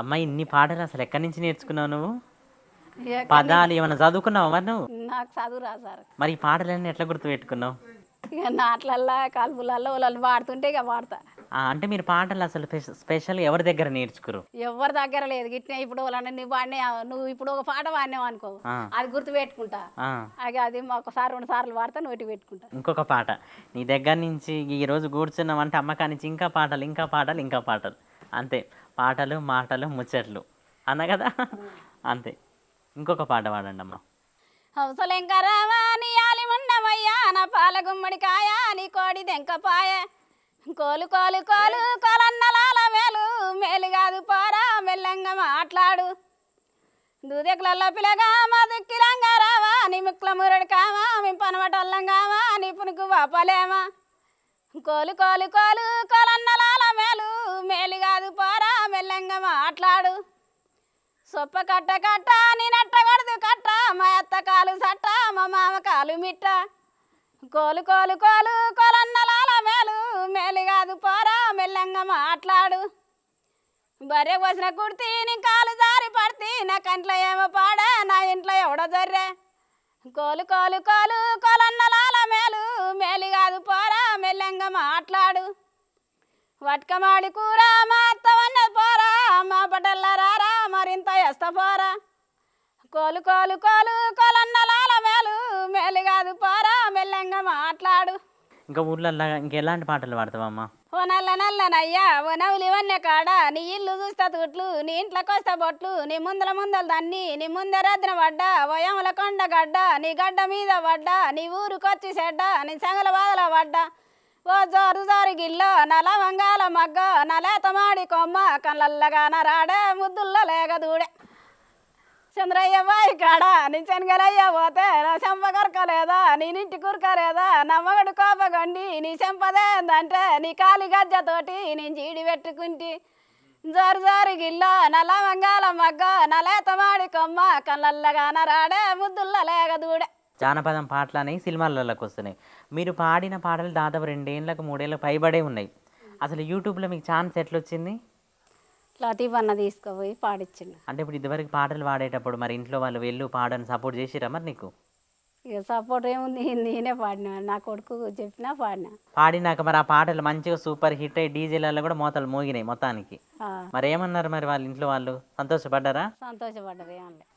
అమ్మాయి ఇన్ని పాటలు అసలు ఎక్కడి నుంచి నేర్చుకున్నావు నువ్వు పదాలు ఏమైనా చదువుకున్నావు మరి నువ్వు నాకు చదువు రా సార్ మరి ఈ పాటలన్నీ ఎట్లా గుర్తు ఇక నాట్లల్లో కాల్పులల్లో వాళ్ళు వాడుతుంటే ఇక వాడతా అంటే మీరు పాటలు అసలు స్పెషల్ ఎవరి దగ్గర నేర్చుకురు ఎవరి దగ్గర లేదు గిట్నే ఇప్పుడు నువ్వు వాడినే నువ్వు ఇప్పుడు ఒక పాట వాడినావు అనుకో అది గుర్తు పెట్టుకుంటా అది అది ఒకసారి రెండు సార్లు వాడతా నోటి పెట్టుకుంటా ఇంకొక పాట నీ దగ్గర నుంచి ఈ రోజు కూర్చున్నామంటే అమ్మ కానించి ఇంకా పాటలు ఇంకా పాటలు ఇంకా పాటలు అంతే పాటలు మాటలు ముచ్చట్లు అన్న కదా అంతే ఇంకొక పాట పాడండి అమ్మ హౌసలెంకరావా నీ ఆలిముండమయ్యా నా పాల గుమ్మడికాయ నీ కోడి దెంకపాయ కోలు కోలు కోలు కోలన్నలాల మేలు మేలు కాదు పోరా మెల్లంగా మాట్లాడు దూదెకులలో పిల్లగా మా దుక్కిలంగా రావా నీ ముక్కుల మురడు కావా మీ పనమటల్లంగావా నీ పునుకు వాపలేమా కోలు కోలు కోలు కోలన్నలాల మేలు మేలు కాదు పోరా ఏమో అట్లాడు సొప్ప కట్ట కట్ట నేనట్ట కొడదు కట్ట మా అత్త కాలు సట్ట మా మామ కాలు మిట్ట కోలు కోలు కోలు కోలన్న లాల మేలు మేలు కాదు పోరా మెల్లంగా మాట్లాడు బర్రె కోసిన కుర్తి నీ కాలు జారి పడితే నా కంట్లో ఏమో పాడా నా ఇంట్లో ఎవడో జర్రే కోలు కోలు కోలు కోలన్నలాల లాల మేలు మేలు కాదు పోరా మెల్లంగా మాట్లాడు వట్కమాడి కూర మా అత్త మా పటల్లారా మరింత ఎస్తపోరా కోలు కోలు కోలు కోలన్నలాల మేలు మేలు కాదు పోరా మెల్లంగా మాట్లాడు ఇంకా ఊర్లో ఇంకెలాంటి పాటలు పాడతావమ్మా ఓ నల్ల నల్లనయ్యా ఓ ఇవన్నీ కాడ నీ ఇల్లు చూస్తా తుట్లు నీ ఇంట్లోకి వస్తా బొట్లు నీ ముందల ముందలు దాన్ని నీ ముందరద్ర వడ్డ పడ్డా యమల కొండ గడ్డ నీ గడ్డ మీద పడ్డా నీ ఊరుకొచ్చి చెడ్డ నీ సంగల బాధల పడ్డా ఓ జోరు జోరు గిల్లో నల వంగాల మగ్గ నలేత మాడి కొమ్మ కళ్ళల్లగాన రాడే ముద్దుల్లో లేక దూడే చంద్రయ్య బాయి కాడ నించెనగలయ్య పోతే నా చెంప కొరకలేదా నేనింటి కురకలేదా నమ్మగడు కోపగండి నీ చెంపదేందంటే నీ కాలి గజ్జతోటి నేను జీడి పెట్టుకుంటి జోరు జోరు గిల్లో నల వంగాల మగ్గ నలేత మాడి కొమ్మ కళ్ళల్లగాన రాడే ముద్దుల్లో లేక దూడే జానపదం పాటలు అనేవి సినిమాలలోకి వస్తున్నాయి మీరు పాడిన పాటలు దాదాపు రెండేళ్ళకు మూడేళ్ళకు పైబడే ఉన్నాయి అసలు యూట్యూబ్లో మీకు ఛాన్స్ ఎట్లా వచ్చింది లతీఫ్ అన్న తీసుకుపోయి పాడించింది అంటే ఇప్పుడు ఇదివరకు పాటలు పాడేటప్పుడు మరి ఇంట్లో వాళ్ళు వెళ్ళు పాడని సపోర్ట్ చేసిరా మరి నీకు ఇక సపోర్ట్ ఏముంది నేనే పాడినా నా కొడుకు చెప్పినా పాడినా పాడినాక మరి ఆ పాటలు మంచిగా సూపర్ హిట్ అయ్యి డీజేలలో కూడా మోతలు మోగినాయి మొత్తానికి మరి ఏమన్నారు మరి వాళ్ళ ఇంట్లో వాళ్ళు సంతోషపడ్డారా సంతోషపడ్డారు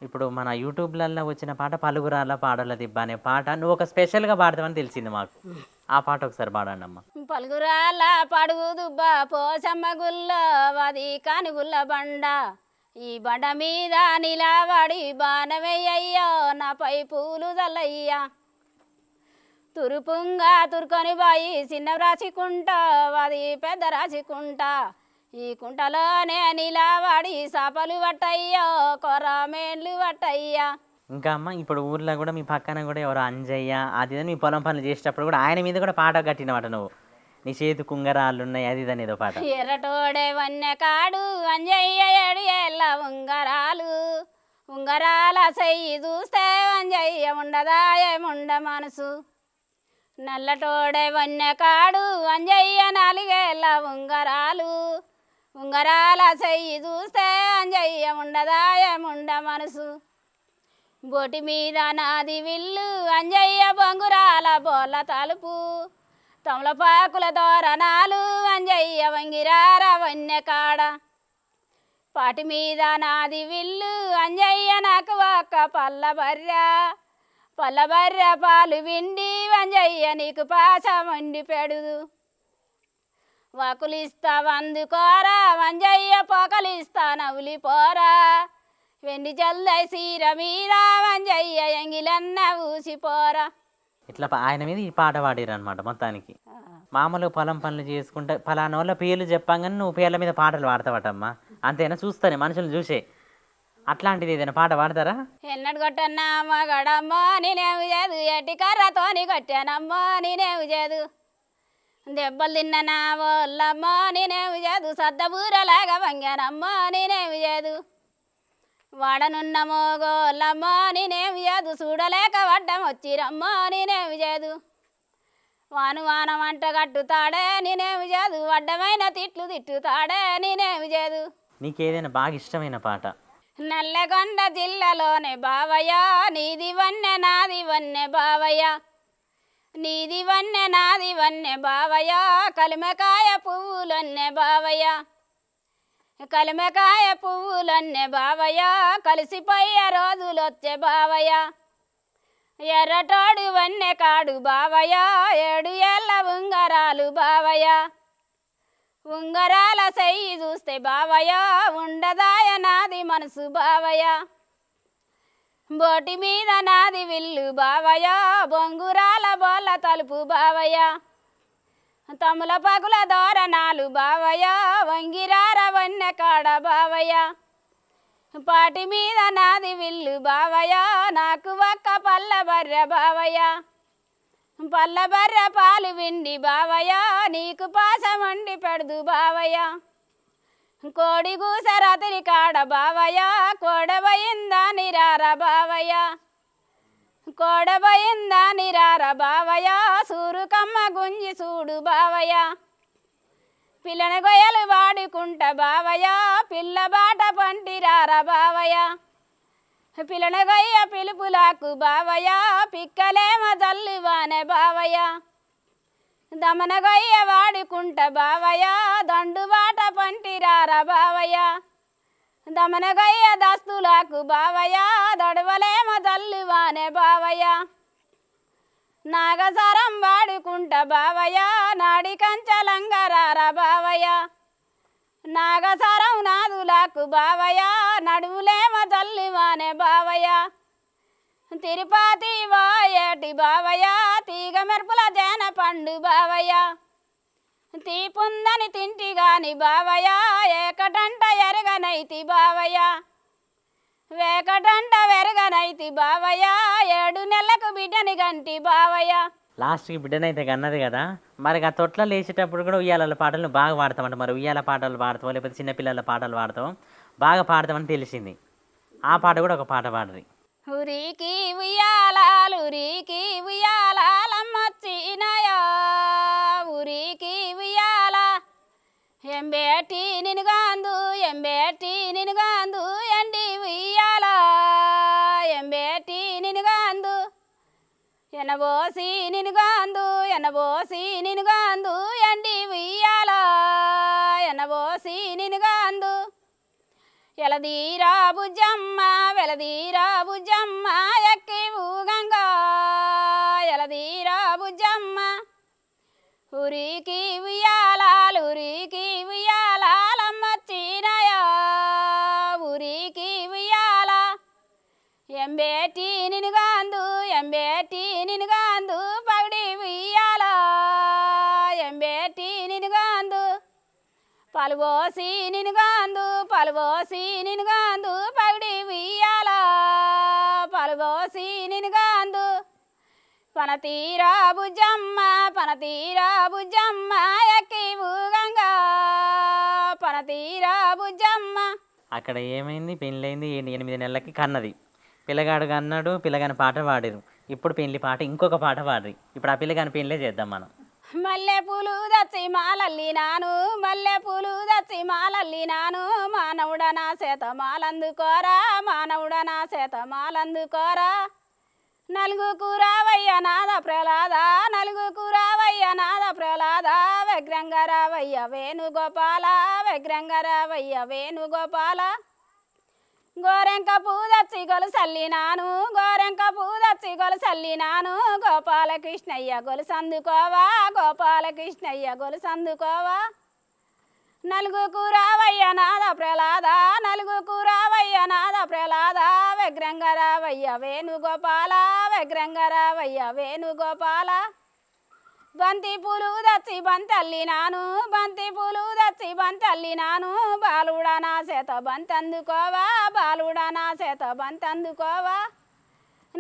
ఇప్పుడు మన యూట్యూబ్లలో వచ్చిన పాట పలుగురాల పాడల దిబ్బ అనే పాట నువ్వు ఒక స్పెషల్ గా పాడతావని తెలిసింది మాకు ఆ పాట ఒకసారి పాడండి అమ్మా పలుగురాల పడుగు దుబ్బ పోసమ్మ గుల్ల వది కానుగుల్ల బండ ఈ బండ మీద నిలబడి బాణమయ్య పై పూలు జల్లయ్యా తురుపుంగా తురుకొని బాయి చిన్న రాచికుంట అది పెద్ద రాచికుంట ఈ కుంటలోనే నీలావాడి చేపలు పట్టయ్యో కొరమేండ్లు పట్టయ్యా ఇంకా అమ్మ ఇప్పుడు ఊర్లో కూడా మీ పక్కన కూడా ఎవరో అంజయ్య అది మీ పొలం పనులు చేసేటప్పుడు కూడా ఆయన మీద కూడా పాట కట్టినమాట నువ్వు నీ చేతి కుంగరాళ్ళు ఉన్నాయి అది దాని ఏదో పాట ఎర్రటోడే వన్నె కాడు అంజయ్య ఏడు ఎల్ల ఉంగరాలు ఉంగరాల చెయ్యి చూస్తే వంజయ్య ఉండదా ఏముండ మనసు నల్లటోడే వన్య కాడు అంజయ్య నాలుగేళ్ళ ఉంగరాలు ఉంగరాల చెయ్యి చూస్తే అంజయ్య ఉండదా ఏముండ మనసు బోటి మీద నాది విల్లు అంజయ్య బొంగురాల బోల తలుపు తమలపాకుల దోరణాలు అంజయ్య వంగిరార వన్య కాడ పాటి మీద నాది విల్లు అంజయ్య నాకు ఒక పల్లబర్ర పల్లబర్ర పాలు విండి అంజయ్య నీకు వండి పెడుదు వాకులిస్తా వందుకోరా వంజయ్య పోకలిస్తా నవ్వులి పోరా వెండి జల్లై సీర మీద వంజయ్య ఎంగిలన్న ఊసిపోరా ఇట్లా ఆయన మీద ఈ పాట పాడారు అనమాట మొత్తానికి మామూలు పొలం పనులు చేసుకుంటే ఫలానా వాళ్ళ పేర్లు కానీ నువ్వు పేర్ల మీద పాటలు పాడతావటమ్మా అంతేనా చూస్తానే మనుషులు చూసే అట్లాంటిది ఏదైనా పాట పాడతారా ఎన్నడు కొట్టన్నా దెబ్బలు తిన్నానా ఓళ్ళమ్మో నేనేమి చేదు సద్ద బూరలాగా వంగానమ్మో నేనేమి చేదు వాడనున్న మోగోళ్ళమ్మో నేనేమి చేదు చూడలేక వడ్డం వచ్చిరమ్మో నేనేమి చేదు వాను వాన వంట కట్టుతాడే నేనేమి చేదు వడ్డమైన తిట్లు తిట్టుతాడే నేనేమి చేదు నీకేదైనా బాగా ఇష్టమైన పాట నల్లగొండ జిల్లాలోనే బావయ్య నీది వన్నె నాది వన్నె బావయ్య నీది వన్నె నాది వన్నె బావయ్య కలిమకాయ పువ్వులన్నె బావయ్య కలిమకాయ పువ్వులన్నే బావయ్య కలిసిపోయే రోజులొచ్చే బావయ్య ఎర్రటోడు వన్నె కాడు బావయ్య ఏడు ఏళ్ళ ఉంగరాలు బావయ్య ఉంగరాల సయ్యి చూస్తే బావయా ఉండదాయ నాది మనసు బావయా బోటి మీద నాది విల్లు బావయా బొంగురాల బోల తలుపు బావయా తమల పగుల దోరణాలు బావయా వంగిరార వన్య కాడ బావయా పాటి మీద నాది విల్లు బావయ నాకు ఒక్క పల్ల బర్ర బావయా పల్లబర్ర పాలు విండి బావయ్య నీకు పాసమండి పెడదు బావయ్య కోడి కూసరాతిరి కాడ బావయ్య కోడబయిందా నిరార బావయ్య కోడబయిందా నిరార బావయ్య సూరుకమ్మ గుంజి చూడు బావయ్య పిల్లని గొయ్యలు వాడుకుంట బావయ్య పిల్ల బాట పంటిరార బావయ్య పిలనగయ్య పిలుపులాకు బావయ్య పిక్కలేమ వాన బావయ్య దమనగయ్య వాడుకుంట బావయ్య దండుబాట పంటిరార బావయ్య దమనగయ్య దస్తులాకు బావయ్య దడవలేమ వాన బావయ్య నాగసారం వాడుకుంట బావయ్య నాడి కంచలంగరార బావయ్య నాగసారం నాదులకు బావయ నడువులేమ జల్లివానే బావయ తిరుపతి వాయటి బావయ తీగ మెరుపుల జన పండు బావయ్య తీపుందని తింటి గాని బావయ్య ఏకటంట ఎరగనైతి బావయ్య వేకటంట వెరగనైతి బావయ్య ఏడు నెలలకు బిడ్డని గంటి బావయ్య లాస్ట్కి బిడ్డనైతే అన్నది కదా మరి ఆ తొట్లో వేసేటప్పుడు కూడా ఉయ్యాల పాటలు బాగా పాడతామంట మరి ఉయ్యాల పాటలు పాడతావు లేకపోతే చిన్నపిల్లల పాటలు పాడతాం బాగా పాడతామని తెలిసింది ఆ పాట కూడా ఒక పాట పాడది ఉరికి ఉయాలాలురికి ఉయాలమ్మచ్చినయో ఉరికి ఉయాల ఎంబేటి నినుగాందు ఎంబేటి నినుగా ఎనబోసి నినుగాందు ఎనబోసి నినుగాందు ఎండి ఉయ్యాల ఎనబోసి నినుగాందు ఎలదీరా భుజమ్మ వెలదీరా భుజమ్మ ఎక్కి ఊగంగా ఎలదీరా భుజమ్మ ఉరికి ఉయ్యాలాలు ఉరికి ఉయ్యాలమ్మ చీనయా ఉరికి ఉయ్యాల ఎంబేటి నినుగా నినుగాందు పగడి ఉయ్యాల ఎంబేటి నినుగాందు పలువోసి నినుగాందు పలువోసి నినుగాందు పగడి ఉయ్యాల పలువోసి నినుగాందు పనతీరా భుజమ్మ పనతీరా భుజమ్మ ఎక్కి భూగంగా పనతీరా భుజమ్మ అక్కడ ఏమైంది పెళ్ళైంది ఎనిమిది నెలలకి కన్నది పిల్లగాడు అన్నాడు పిల్లగాని పాట పాడారు ఇప్పుడు పెళ్లి పాట ఇంకొక పాట పాడరు ఇప్పుడు ఆ పిల్లగాని పెళ్ళే చేద్దాం మనం మల్లె పూలు దచ్చి మాలల్లి నాను మల్లె పూలు దచ్చి మాలల్లి నాను మానవుడ నా చేత మాలందుకోరా మానవుడ నా చేత మాలందుకోరా నలుగు కూరవయ్య నాద ప్రహ్లాద నలుగు కూరవయ్య నాద ప్రహ్లాద వ్యగ్రంగరావయ్య వేణుగోపాల వ్యగ్రంగరావయ్య వేణుగోపాల గోరెంక పూదచ్చి గొలు సల్లినాను గోరెంక పూదచ్చి గొలు సల్లినాను గోపాలకృష్ణయ్య గొలు సందుకోవా గోపాలకృష్ణయ్య గొలు సందుకోవా నలుగుకు రావయ్య నాద ప్రహ్లాద నలుగుకు రావయ్య నాద ప్రహ్లాద వ్యగ్రంగ రావయ్య వేణుగోపాల వ్యగ్రంగ రావయ్య వేణుగోపాల బంతి పూలు దచ్చి బంతల్లి నాను బంతి పూలు దచ్చి బంతల్లి నాను బాలుడా నా చేత బంతందుకోవా బాలుడా నా చేత బంతందుకోవా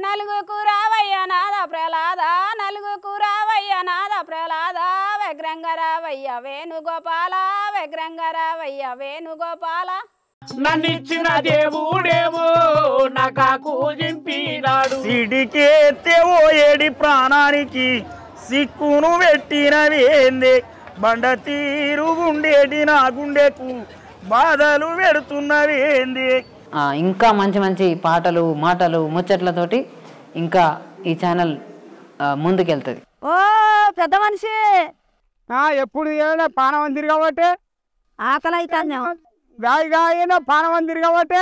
నలుగుకు రావయ్య నాద ప్రహ్లాద నలుగుకు రావయ్య నాద ప్రహ్లాద వ్యగ్రంగ రావయ్య వేణుగోపాల వ్యగ్రంగ రావయ్య వేణుగోపాల నన్నిచ్చిన కాకు నాకు పూజింపినాడు సిడికే ఏడి ప్రాణానికి సిక్కును పెట్టినవేంది బండ తీరు ఉండేటి నా గుండెకు బాధలు పెడుతున్నవేంది ఇంకా మంచి మంచి పాటలు మాటలు ముచ్చట్లతోటి ఇంకా ఈ ఛానల్ ముందుకెళ్తుంది ఓ పెద్ద మనిషి ఎప్పుడు ఏదైనా పానం అందిరు కాబట్టి ఆకలి అవుతాను గాయన పానవం తిరగబట్టే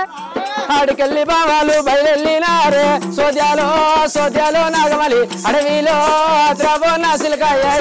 అడికెళ్ళి బావాలు బయలుదేళ్ళినారు సోద్యాలో సోద్యాలో నాగమలి అడవిలో ద్రవ సిలకాయ